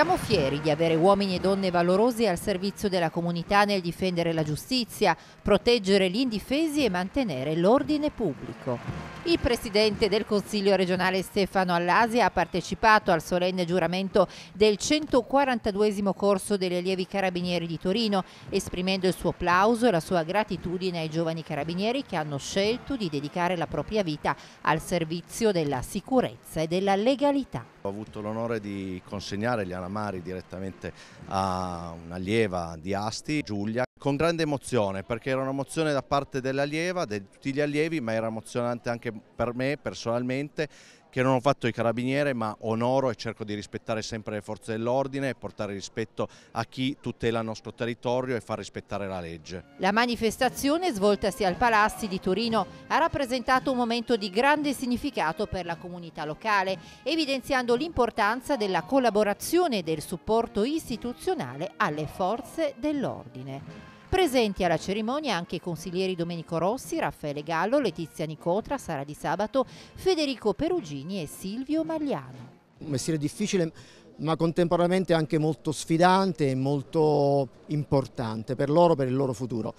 Siamo fieri di avere uomini e donne valorosi al servizio della comunità nel difendere la giustizia, proteggere gli indifesi e mantenere l'ordine pubblico. Il presidente del Consiglio regionale Stefano Allasi ha partecipato al solenne giuramento del 142 corso degli allievi carabinieri di Torino, esprimendo il suo applauso e la sua gratitudine ai giovani carabinieri che hanno scelto di dedicare la propria vita al servizio della sicurezza e della legalità. Ho avuto l'onore di consegnare gli anni Calamari direttamente a un'allieva di Asti, Giulia, con grande emozione perché era un'emozione da parte dell'allieva, di tutti gli allievi, ma era emozionante anche per me personalmente che non ho fatto i carabiniere ma onoro e cerco di rispettare sempre le forze dell'ordine e portare rispetto a chi tutela il nostro territorio e fa rispettare la legge. La manifestazione svoltasi al Palazzi di Torino ha rappresentato un momento di grande significato per la comunità locale, evidenziando l'importanza della collaborazione e del supporto istituzionale alle forze dell'ordine. Presenti alla cerimonia anche i consiglieri Domenico Rossi, Raffaele Gallo, Letizia Nicotra, Sara Di Sabato, Federico Perugini e Silvio Magliano. Un mestiere difficile ma contemporaneamente anche molto sfidante e molto importante per loro, per il loro futuro.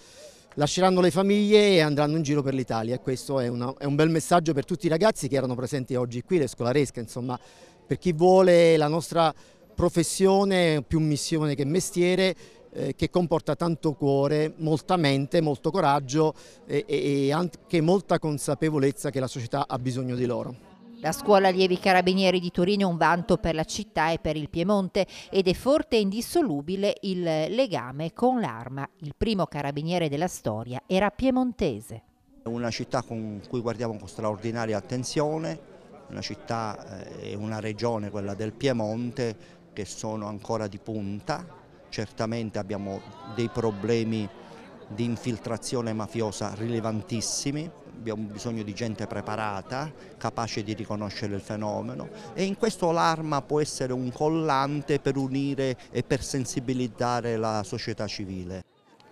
Lasceranno le famiglie e andranno in giro per l'Italia questo è, una, è un bel messaggio per tutti i ragazzi che erano presenti oggi qui, le scolaresche, insomma, per chi vuole la nostra professione, più missione che mestiere, eh, che comporta tanto cuore, molta mente, molto coraggio eh, e, e anche molta consapevolezza che la società ha bisogno di loro. La scuola allievi carabinieri di Torino è un vanto per la città e per il Piemonte ed è forte e indissolubile il legame con l'arma. Il primo carabiniere della storia era piemontese. Una città con cui guardiamo con straordinaria attenzione, una città eh, e una regione, quella del Piemonte, che sono ancora di punta certamente abbiamo dei problemi di infiltrazione mafiosa rilevantissimi, abbiamo bisogno di gente preparata, capace di riconoscere il fenomeno e in questo l'arma può essere un collante per unire e per sensibilizzare la società civile.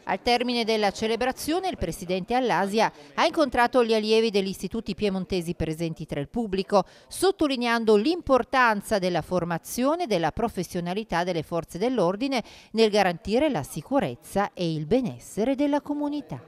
Al termine della celebrazione il presidente Allasia ha incontrato gli allievi degli istituti piemontesi presenti tra il pubblico, sottolineando l'importanza della formazione e della professionalità delle forze dell'ordine nel garantire la sicurezza e il benessere della comunità.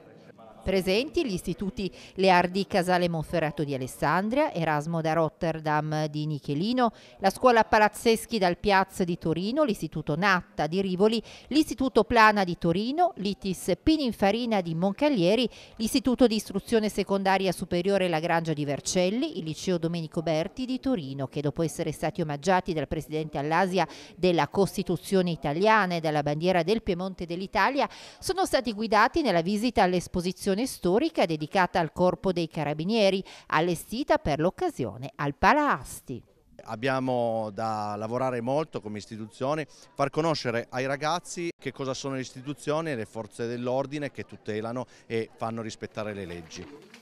Presenti gli istituti Leardi Casale Monferrato di Alessandria, Erasmo da Rotterdam di Nichelino, la scuola Palazzeschi dal Piazza di Torino, l'istituto Natta di Rivoli, l'istituto Plana di Torino, l'ITIS Pininfarina di Moncalieri, l'istituto di istruzione secondaria superiore La Grangia di Vercelli, il liceo Domenico Berti di Torino che dopo essere stati omaggiati dal presidente all'Asia della Costituzione italiana e dalla bandiera del Piemonte dell'Italia sono stati guidati nella visita all'esposizione esposizione storica dedicata al Corpo dei Carabinieri, allestita per l'occasione al Palasti. Abbiamo da lavorare molto come istituzione, far conoscere ai ragazzi che cosa sono le istituzioni e le forze dell'ordine che tutelano e fanno rispettare le leggi.